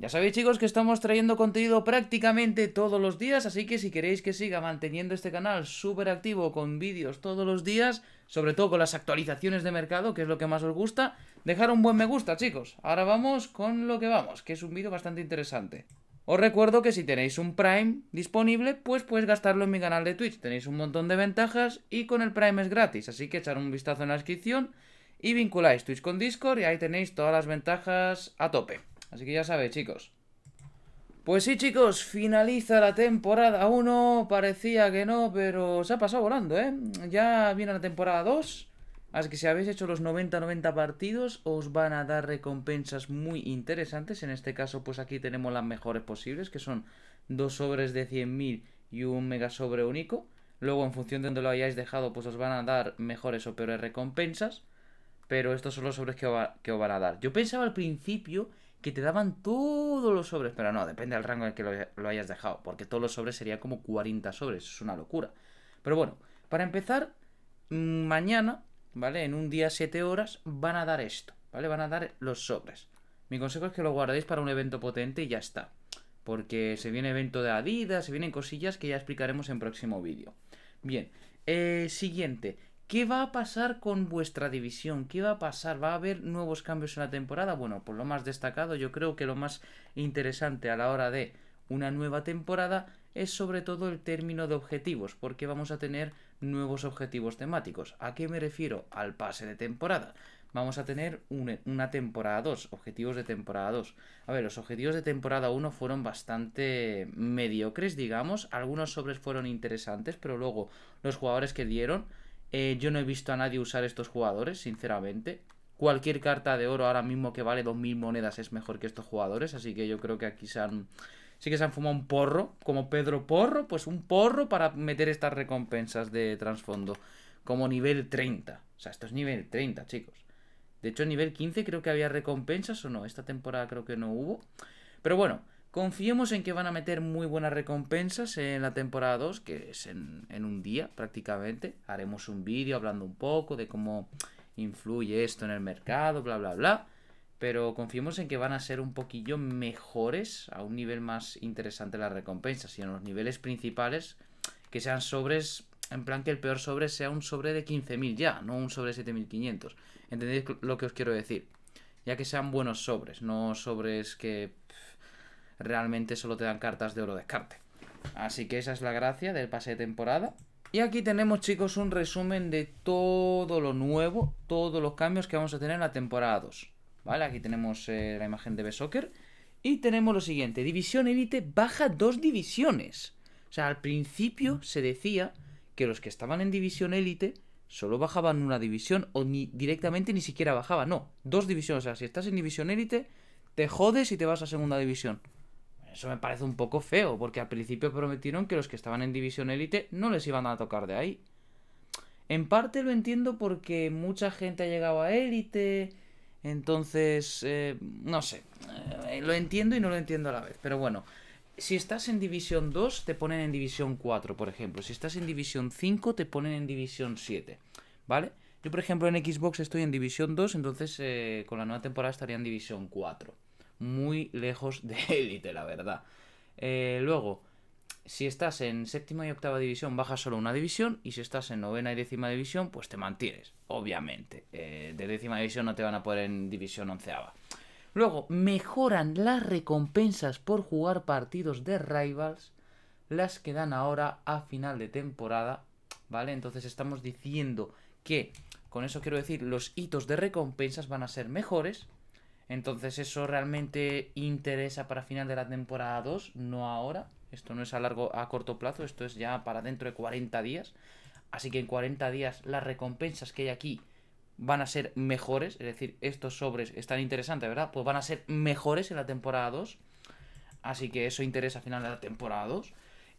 Ya sabéis chicos que estamos trayendo contenido prácticamente todos los días, así que si queréis que siga manteniendo este canal súper activo con vídeos todos los días, sobre todo con las actualizaciones de mercado, que es lo que más os gusta, dejar un buen me gusta chicos. Ahora vamos con lo que vamos, que es un vídeo bastante interesante. Os recuerdo que si tenéis un Prime disponible, pues puedes gastarlo en mi canal de Twitch, tenéis un montón de ventajas y con el Prime es gratis, así que echar un vistazo en la descripción y vinculáis Twitch con Discord y ahí tenéis todas las ventajas a tope. Así que ya sabéis, chicos. Pues sí, chicos, finaliza la temporada 1. Parecía que no, pero se ha pasado volando, ¿eh? Ya viene la temporada 2. Así que si habéis hecho los 90-90 partidos, os van a dar recompensas muy interesantes. En este caso, pues aquí tenemos las mejores posibles, que son dos sobres de 100.000 y un mega sobre único. Luego, en función de donde lo hayáis dejado, pues os van a dar mejores o peores recompensas. Pero estos son los sobres que, que os van a dar. Yo pensaba al principio que te daban todos los sobres, pero no, depende del rango en el que lo, hayas dejado, porque todos los sobres serían como 40 sobres, es una locura. Pero bueno, para empezar, mm, mañana, ¿vale? En un día 7 horas van a dar esto, ¿vale? Van a dar los sobres. Mi consejo es que lo guardéis para un evento potente y ya está. Porque se viene evento de Adidas, se vienen cosillas que ya explicaremos en próximo vídeo. Bien, eh, siguiente, ¿Qué va a pasar con vuestra división? ¿Qué va a pasar? ¿Va a haber nuevos cambios en la temporada? Bueno, por pues lo más destacado, yo creo que lo más interesante a la hora de una nueva temporada es sobre todo el término de objetivos, porque vamos a tener nuevos objetivos temáticos. ¿A qué me refiero? Al pase de temporada. Vamos a tener una temporada 2, objetivos de temporada 2. A ver, los objetivos de temporada 1 fueron bastante mediocres, digamos. Algunos sobres fueron interesantes, pero luego los jugadores que dieron eh, yo no he visto a nadie usar estos jugadores, sinceramente. Cualquier carta de oro ahora mismo que vale 2.000 monedas es mejor que estos jugadores, así que yo creo que aquí se han... Sí que se han fumado un porro, como Pedro Porro, pues un porro para meter estas recompensas de trasfondo. Como nivel 30. O sea, esto es nivel 30, chicos. De hecho, nivel 15 creo que había recompensas o no. Esta temporada creo que no hubo. Pero bueno, Confiemos en que van a meter muy buenas recompensas en la temporada 2, que es en, un día prácticamente. Haremos un vídeo hablando un poco de cómo influye esto en el mercado, bla, bla, bla. Pero confiemos en que van a ser un poquillo mejores, a un nivel más interesante las recompensas. Y en los niveles principales, que sean sobres, en plan que el peor sobre sea un sobre de 15.000 ya, no un sobre de 7.500. ¿Entendéis lo que os quiero decir? Ya que sean buenos sobres, no sobres que realmente solo te dan cartas de oro descarte. Así que esa es la gracia del pase de temporada. Y aquí tenemos chicos un resumen de todo lo nuevo, todos los cambios que vamos a tener en la temporada 2. ¿Vale? Aquí tenemos eh, la imagen de B-Soccer. Y tenemos lo siguiente, División Elite baja dos divisiones. O sea, al principio se decía que los que estaban en División Elite solo bajaban una división o ni directamente ni siquiera bajaban, no, dos divisiones. O sea, si estás en División Elite, te jodes y te vas a Segunda División. Eso me parece un poco feo, porque al principio prometieron que los que estaban en División élite no les iban a tocar de ahí. En parte lo entiendo porque mucha gente ha llegado a élite, entonces, eh, no sé, eh, lo entiendo y no lo entiendo a la vez, pero bueno. Si estás en División 2, te ponen en División 4, por ejemplo. Si estás en División 5, te ponen en División 7, ¿vale? Yo, por ejemplo, en Xbox estoy en División 2, entonces eh, con la nueva temporada estaría en División 4 muy lejos de élite, la verdad. Eh, luego, si estás en séptima y octava división, bajas solo una división. Y si estás en novena y décima división, pues te mantienes, obviamente. Eh, de décima división no te van a poner en división onceava. Luego, mejoran las recompensas por jugar partidos de rivals, las que dan ahora a final de temporada. ¿Vale? Entonces estamos diciendo que, con eso quiero decir, los hitos de recompensas van a ser mejores entonces eso realmente interesa para final de la temporada 2, no ahora. Esto no es a largo a corto plazo, esto es ya para dentro de 40 días. Así que en 40 días las recompensas que hay aquí van a ser mejores, es decir, estos sobres están interesantes, ¿verdad? Pues van a ser mejores en la temporada 2. Así que eso interesa a final de la temporada 2.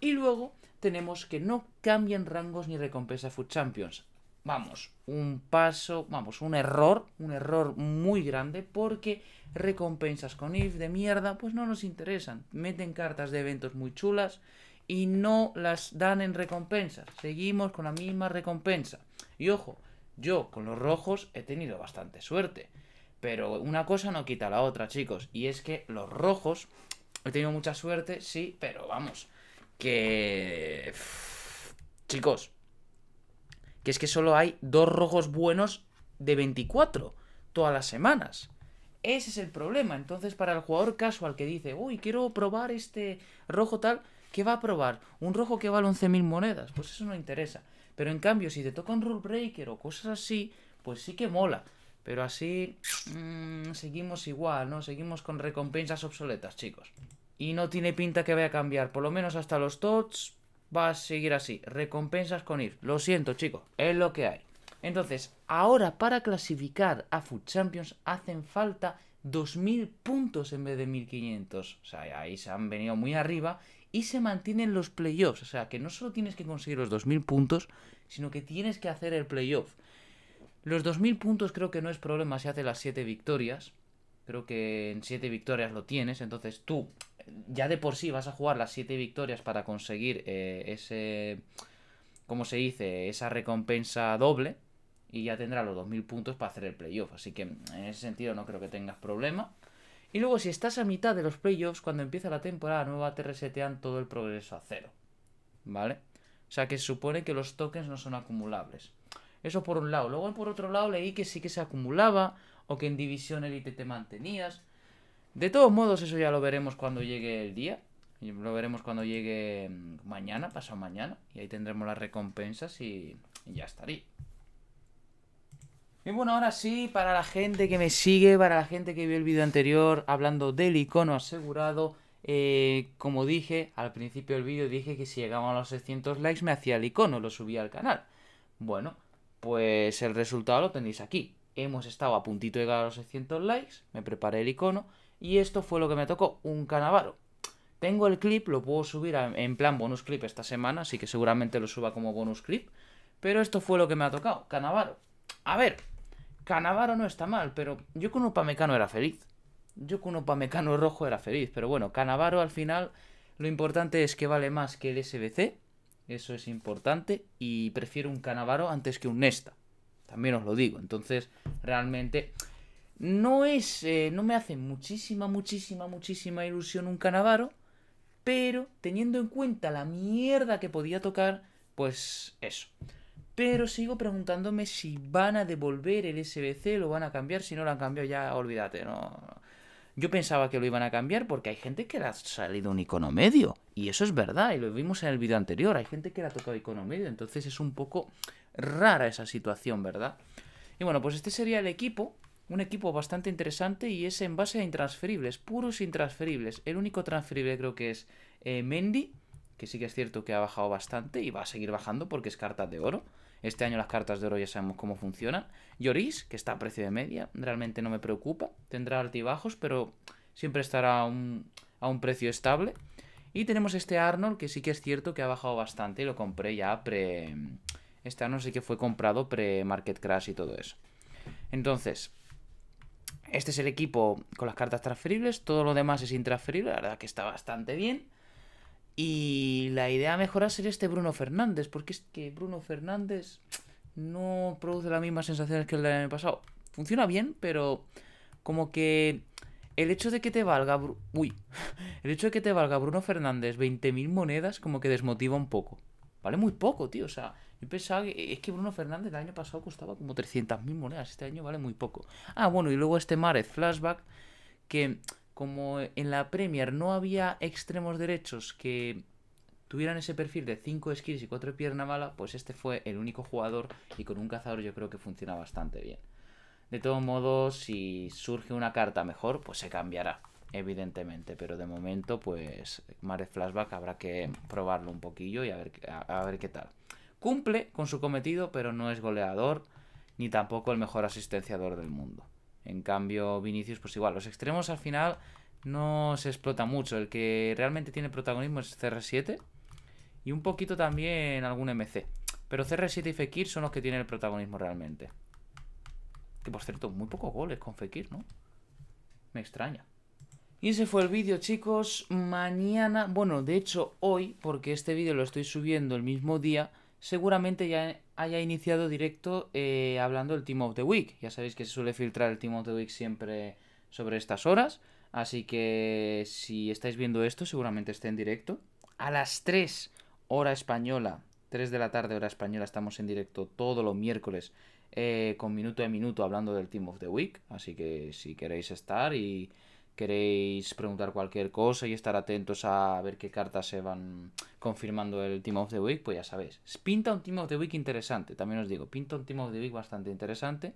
Y luego tenemos que no cambien rangos ni recompensas Food Champions vamos, un paso, vamos, un error, un error muy grande porque recompensas con if de mierda pues no nos interesan. Meten cartas de eventos muy chulas y no las dan en recompensas. Seguimos con la misma recompensa. Y ojo, yo con los rojos he tenido bastante suerte. Pero una cosa no quita la otra, chicos. Y es que los rojos, he tenido mucha suerte, sí, pero vamos, que... Chicos, que es que solo hay dos rojos buenos de 24 todas las semanas. Ese es el problema. Entonces, para el jugador casual que dice, uy, quiero probar este rojo tal, ¿qué va a probar? Un rojo que vale 11.000 monedas. Pues eso no interesa. Pero en cambio, si te toca un rule breaker o cosas así, pues sí que mola. Pero así mm, seguimos igual, ¿no? Seguimos con recompensas obsoletas, chicos. Y no tiene pinta que vaya a cambiar, por lo menos hasta los tots, va a seguir así. Recompensas con ir. Lo siento, chicos. Es lo que hay. Entonces, ahora para clasificar a Food Champions hacen falta 2.000 puntos en vez de 1.500. O sea, ahí se han venido muy arriba y se mantienen los playoffs. O sea, que no solo tienes que conseguir los 2.000 puntos, sino que tienes que hacer el playoff. Los 2.000 puntos creo que no es problema si hace las 7 victorias. Creo que en 7 victorias lo tienes. Entonces tú ya de por sí vas a jugar las 7 victorias para conseguir eh, ese, ¿cómo se dice? Esa recompensa doble y ya tendrá los 2.000 puntos para hacer el playoff. Así que en ese sentido no creo que tengas problema. Y luego si estás a mitad de los playoffs, cuando empieza la temporada nueva te resetean todo el progreso a cero. ¿Vale? O sea que supone que los tokens no son acumulables. Eso por un lado. Luego por otro lado leí que sí que se acumulaba o que en división elite te mantenías. De todos modos, eso ya lo veremos cuando llegue el día. Lo veremos cuando llegue mm, mañana, pasado mañana. Y ahí tendremos las recompensas y, ya estaría. Y bueno, ahora sí, para la gente que me sigue, para la gente que vio el vídeo anterior hablando del icono asegurado, eh, como dije al principio del vídeo, dije que si llegaban a los 600 likes me hacía el icono, lo subía al canal. Bueno, pues el resultado lo tenéis aquí. Hemos estado a puntito de llegar a los 600 likes, me preparé el icono, y esto fue lo que me tocó, un canavaro. Tengo el clip, lo puedo subir en plan bonus clip esta semana, así que seguramente lo suba como bonus clip. Pero esto fue lo que me ha tocado, Canavaro. A ver, Canavaro no está mal, pero yo con un pamecano era feliz. Yo con un pamecano rojo era feliz, pero bueno, Canavaro al final lo importante es que vale más que el SBC, eso es importante, y prefiero un Canavaro antes que un Nesta. También os lo digo, entonces realmente no es, eh, no me hace muchísima, muchísima, muchísima ilusión un Canavaro, pero teniendo en cuenta la mierda que podía tocar, pues eso. Pero sigo preguntándome si van a devolver el SBC, lo van a cambiar, si no lo han cambiado ya, olvídate, no. Yo pensaba que lo iban a cambiar porque hay gente que le ha salido un icono medio, y eso es verdad, y lo vimos en el vídeo anterior, hay gente que le ha tocado icono medio, entonces es un poco rara esa situación, ¿verdad? Y bueno, pues este sería el equipo, un equipo bastante interesante y es en base a intransferibles, puros intransferibles. El único transferible creo que es eh, Mendy, que sí que es cierto que ha bajado bastante y va a seguir bajando porque es cartas de oro. Este año las cartas de oro ya sabemos cómo funcionan. Lloris, que está a precio de media, realmente no me preocupa. Tendrá altibajos, pero siempre estará a un, a un precio estable. Y tenemos este Arnold, que sí que es cierto que ha bajado bastante y lo compré ya pre... Este Arnold sí que fue comprado pre-Market Crash y todo eso. Entonces, este es el equipo con las cartas transferibles, todo lo demás es intransferible, la verdad que está bastante bien. Y la idea mejora sería este Bruno Fernández, porque es que Bruno Fernández no produce las mismas sensaciones que el del año pasado. Funciona bien, pero como que el hecho de que te valga... Uy, el hecho de que te valga Bruno Fernández 20.000 monedas como que desmotiva un poco. Vale muy poco, tío, o sea, yo es que Bruno Fernández el año pasado costaba como 300.000 monedas, este año vale muy poco. Ah, bueno, y luego este Marez Flashback, que como en la Premier no había extremos derechos que tuvieran ese perfil de 5 skills y 4 pierna mala, pues este fue el único jugador y con un cazador yo creo que funciona bastante bien. De todos modos, si surge una carta mejor, pues se cambiará, evidentemente, pero de momento pues Mare Flashback habrá que probarlo un poquillo y a ver, a ver qué tal. Cumple con su cometido, pero no es goleador ni tampoco el mejor asistenciador del mundo. En cambio, Vinicius, pues igual, los extremos al final no se explota mucho. El que realmente tiene protagonismo es CR7 y un poquito también algún MC. Pero CR7 y Fekir son los que tienen el protagonismo realmente. Que por cierto, muy pocos goles con Fekir, ¿no? Me extraña. Y ese fue el vídeo, chicos. Mañana, bueno, de hecho hoy, porque este vídeo lo estoy subiendo el mismo día, seguramente ya haya iniciado directo eh, hablando del Team of the Week. Ya sabéis que se suele filtrar el Team of the Week siempre sobre estas horas. Así que si estáis viendo esto, seguramente esté en directo. A las 3 hora española, 3 de la tarde hora española, estamos en directo todos los miércoles eh, con minuto a minuto hablando del Team of the Week. Así que si queréis estar y queréis preguntar cualquier cosa y estar atentos a ver qué cartas se van confirmando el Team of the Week, pues ya sabéis. Pinta un Team of the Week interesante, también os digo, pinta un Team of the Week bastante interesante.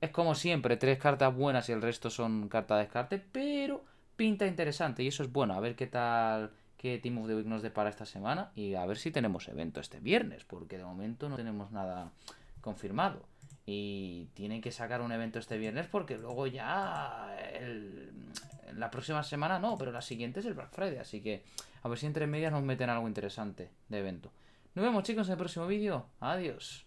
Es como siempre, tres cartas buenas y el resto son carta de descarte, pero pinta interesante y eso es bueno. A ver qué tal, qué Team of the Week nos depara esta semana y a ver si tenemos evento este viernes, porque de momento no tenemos nada confirmado y tienen que sacar un evento este viernes porque luego ya la próxima semana no, pero la siguiente es el Black Friday, así que a ver si entre medias nos meten algo interesante de evento. Nos vemos chicos en el próximo vídeo, adiós.